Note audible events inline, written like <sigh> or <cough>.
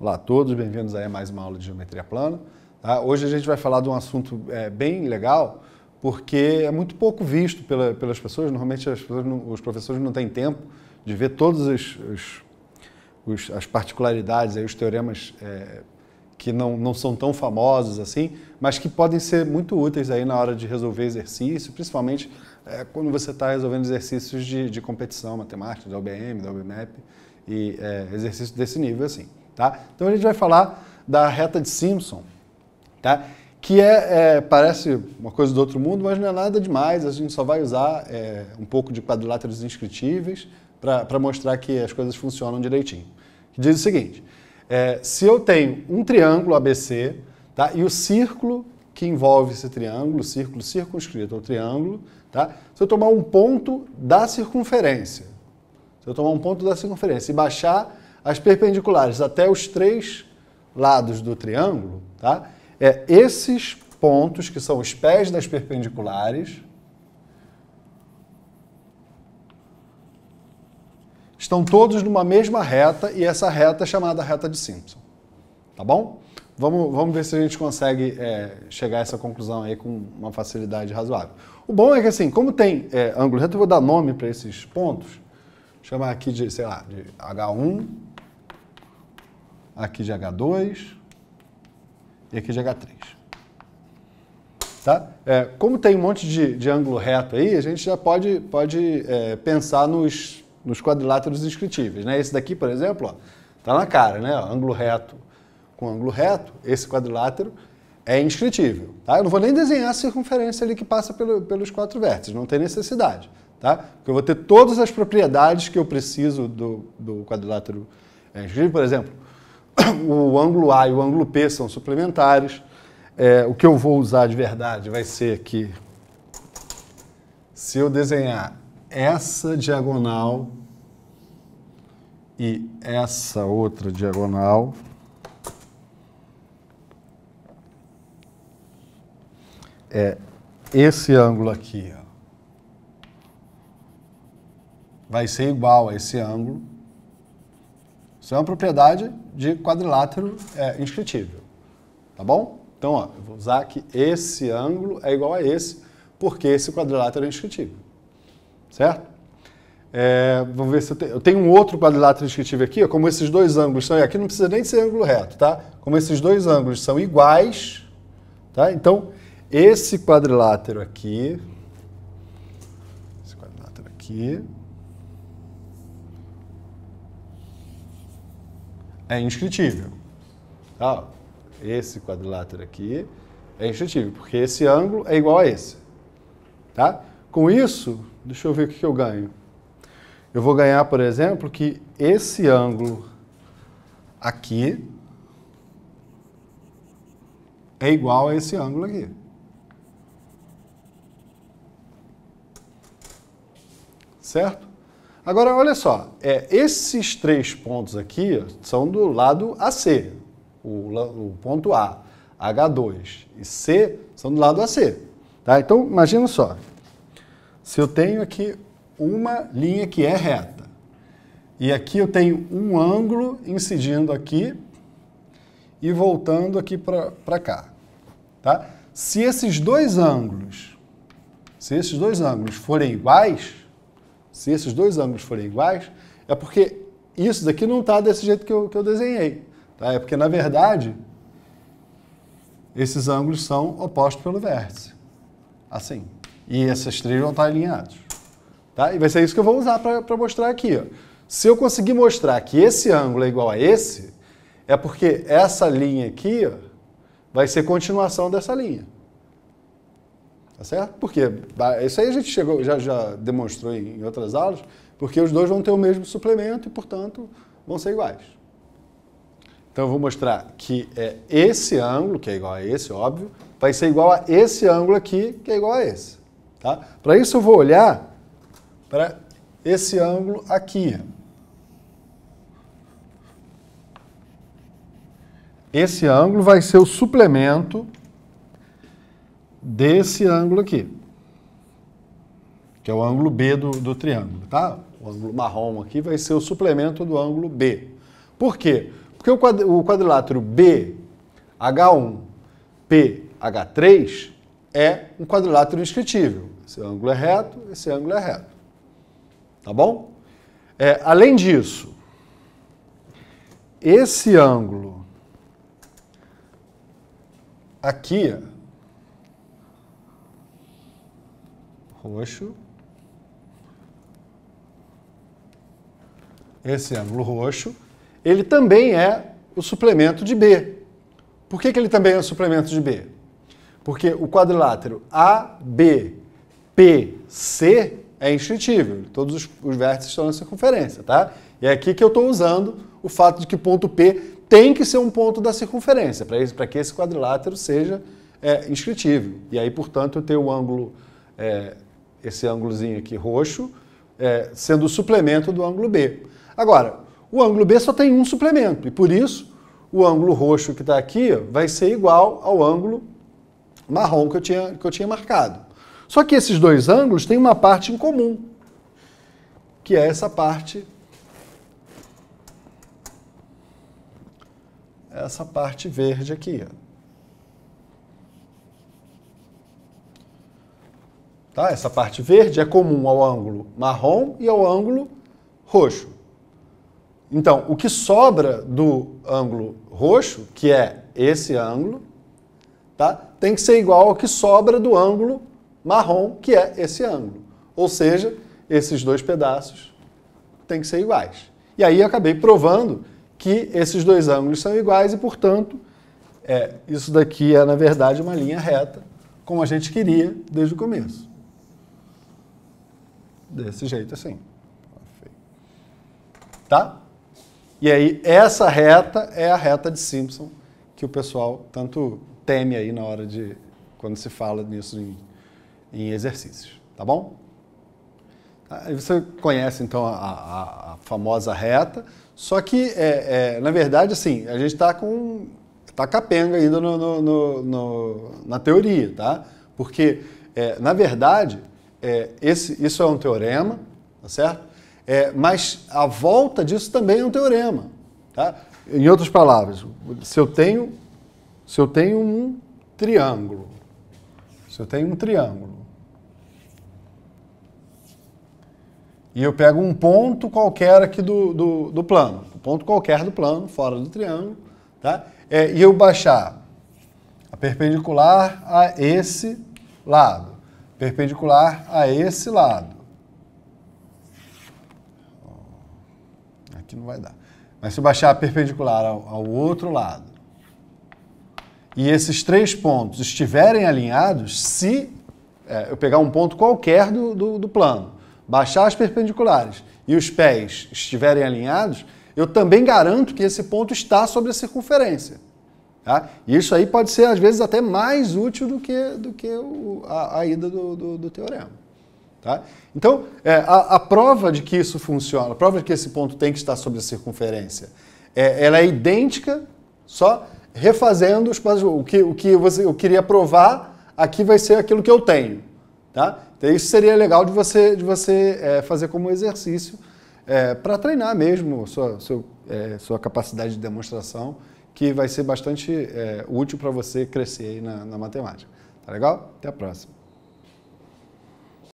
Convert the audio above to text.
Olá a todos, bem-vindos a mais uma aula de Geometria Plana. Tá? Hoje a gente vai falar de um assunto é, bem legal, porque é muito pouco visto pela, pelas pessoas, normalmente pessoas não, os professores não têm tempo de ver todas as, as particularidades, aí, os teoremas é, que não, não são tão famosos assim, mas que podem ser muito úteis aí na hora de resolver exercício, principalmente é, quando você está resolvendo exercícios de, de competição matemática, da OBM, da OBMEP, e é, exercício desse nível assim. Tá? Então a gente vai falar da reta de Simpson, tá? que é, é, parece uma coisa do outro mundo, mas não é nada demais. A gente só vai usar é, um pouco de quadriláteros inscritíveis para mostrar que as coisas funcionam direitinho. Que diz o seguinte: é, se eu tenho um triângulo ABC tá? e o círculo que envolve esse triângulo, círculo circunscrito ao triângulo, tá? se eu tomar um ponto da circunferência, se eu tomar um ponto da circunferência e baixar as perpendiculares até os três lados do triângulo, tá? É esses pontos que são os pés das perpendiculares estão todos numa mesma reta e essa reta é chamada reta de Simpson. Tá bom? Vamos, vamos ver se a gente consegue é, chegar a essa conclusão aí com uma facilidade razoável. O bom é que, assim, como tem é, ângulo reto, eu vou dar nome para esses pontos, chamar aqui de, sei lá, de H1, aqui de H2 e aqui de H3. Tá? É, como tem um monte de, de, ângulo reto aí, a gente já pode, pode é, pensar nos, nos quadriláteros inscritíveis, Né? Esse daqui, por exemplo, ó, tá na cara, né? Ó, ângulo reto com ângulo reto, esse quadrilátero é inscritível. Tá? Eu não vou nem desenhar a circunferência ali que passa pelo, pelos quatro vértices, não tem necessidade. Tá? Porque eu vou ter todas as propriedades que eu preciso do, do quadrilátero é, inscritível. Por exemplo, <coughs> o ângulo A e o ângulo P são suplementares. É, o que eu vou usar de verdade vai ser que se eu desenhar essa diagonal e essa outra diagonal, é esse ângulo aqui ó, vai ser igual a esse ângulo isso é uma propriedade de quadrilátero é, inscritível. Tá bom? Então, ó, eu vou usar que esse ângulo é igual a esse, porque esse quadrilátero é inscritível. Certo? É, vamos ver se eu tenho, eu tenho um outro quadrilátero inscritível aqui, ó, como esses dois ângulos são, e aqui não precisa nem ser ângulo reto, tá? Como esses dois ângulos são iguais, tá? Então, esse quadrilátero aqui, esse quadrilátero aqui, é indiscutível. Tá? Esse quadrilátero aqui é indiscutível, porque esse ângulo é igual a esse. Tá? Com isso, deixa eu ver o que eu ganho. Eu vou ganhar, por exemplo, que esse ângulo aqui é igual a esse ângulo aqui. Certo? Agora, olha só, é, esses três pontos aqui são do lado AC, o, o ponto A, H2 e C são do lado AC. Tá? Então, imagina só, se eu tenho aqui uma linha que é reta, e aqui eu tenho um ângulo incidindo aqui e voltando aqui para cá. Tá? Se esses dois ângulos, se esses dois ângulos forem iguais, se esses dois ângulos forem iguais, é porque isso daqui não está desse jeito que eu, que eu desenhei. Tá? É porque, na verdade, esses ângulos são opostos pelo vértice. Assim. E essas três vão estar alinhados. Tá? E vai ser isso que eu vou usar para mostrar aqui. Ó. Se eu conseguir mostrar que esse ângulo é igual a esse, é porque essa linha aqui ó, vai ser continuação dessa linha. Tá certo? Porque isso aí a gente chegou, já, já demonstrou em outras aulas, porque os dois vão ter o mesmo suplemento e, portanto, vão ser iguais. Então eu vou mostrar que é esse ângulo, que é igual a esse, óbvio, vai ser igual a esse ângulo aqui, que é igual a esse. Tá? Para isso eu vou olhar para esse ângulo aqui. Esse ângulo vai ser o suplemento desse ângulo aqui, que é o ângulo B do, do triângulo, tá? O ângulo marrom aqui vai ser o suplemento do ângulo B. Por quê? Porque o quadrilátero B, H1, P, H3 é um quadrilátero inscritível. Esse ângulo é reto, esse ângulo é reto. Tá bom? É, além disso, esse ângulo aqui roxo. Esse ângulo é roxo, ele também é o suplemento de B. Por que, que ele também é o suplemento de B? Porque o quadrilátero ABPC é inscritível. Todos os, os, vértices estão na circunferência, tá? E é aqui que eu estou usando o fato de que o ponto P tem que ser um ponto da circunferência, para que esse quadrilátero seja é, inscritível. E aí, portanto, eu ter o ângulo é, esse ângulozinho aqui roxo, é, sendo o suplemento do ângulo B. Agora, o ângulo B só tem um suplemento, e por isso o ângulo roxo que está aqui vai ser igual ao ângulo marrom que eu, tinha, que eu tinha marcado. Só que esses dois ângulos têm uma parte em comum, que é essa parte essa parte verde aqui. Ó. Tá? Essa parte verde é comum ao ângulo marrom e ao ângulo roxo. Então, o que sobra do ângulo roxo, que é esse ângulo, tá? tem que ser igual ao que sobra do ângulo marrom, que é esse ângulo. Ou seja, esses dois pedaços têm que ser iguais. E aí eu acabei provando que esses dois ângulos são iguais e, portanto, é, isso daqui é, na verdade, uma linha reta, como a gente queria desde o começo desse jeito assim. Tá? E aí, essa reta é a reta de Simpson que o pessoal tanto teme aí na hora de, quando se fala nisso em, em exercícios, tá bom? Aí tá, você conhece, então, a, a, a famosa reta, só que, é, é, na verdade, assim, a gente está com... está capenga ainda no, no, no, na teoria, tá? Porque, é, na verdade, é, esse, isso é um teorema, tá certo? É, mas a volta disso também é um teorema. Tá? Em outras palavras, se eu tenho, se eu tenho um triângulo, se eu tenho um triângulo, e eu pego um ponto qualquer aqui do, do, do plano, um ponto qualquer do plano, fora do triângulo, tá? É, e eu baixar a perpendicular a esse lado perpendicular a esse lado. Aqui não vai dar. Mas se eu baixar perpendicular ao, ao outro lado e esses três pontos estiverem alinhados, se é, eu pegar um ponto qualquer do, do, do plano, baixar as perpendiculares e os pés estiverem alinhados, eu também garanto que esse ponto está sobre a circunferência. Tá? isso aí pode ser, às vezes, até mais útil do que, do que o, a, a, ida do, do, do teorema. Tá? Então, é, a, a, prova de que isso funciona, a prova de que esse ponto tem que estar sobre a circunferência, é, ela é idêntica, só refazendo os O que, o que você, eu queria provar aqui vai ser aquilo que eu tenho. Tá? Então, isso seria legal de você, de você é, fazer como exercício é, para treinar mesmo sua, sua, é, sua capacidade de demonstração que vai ser bastante é, útil para você crescer na, na matemática. Tá legal? Até a próxima.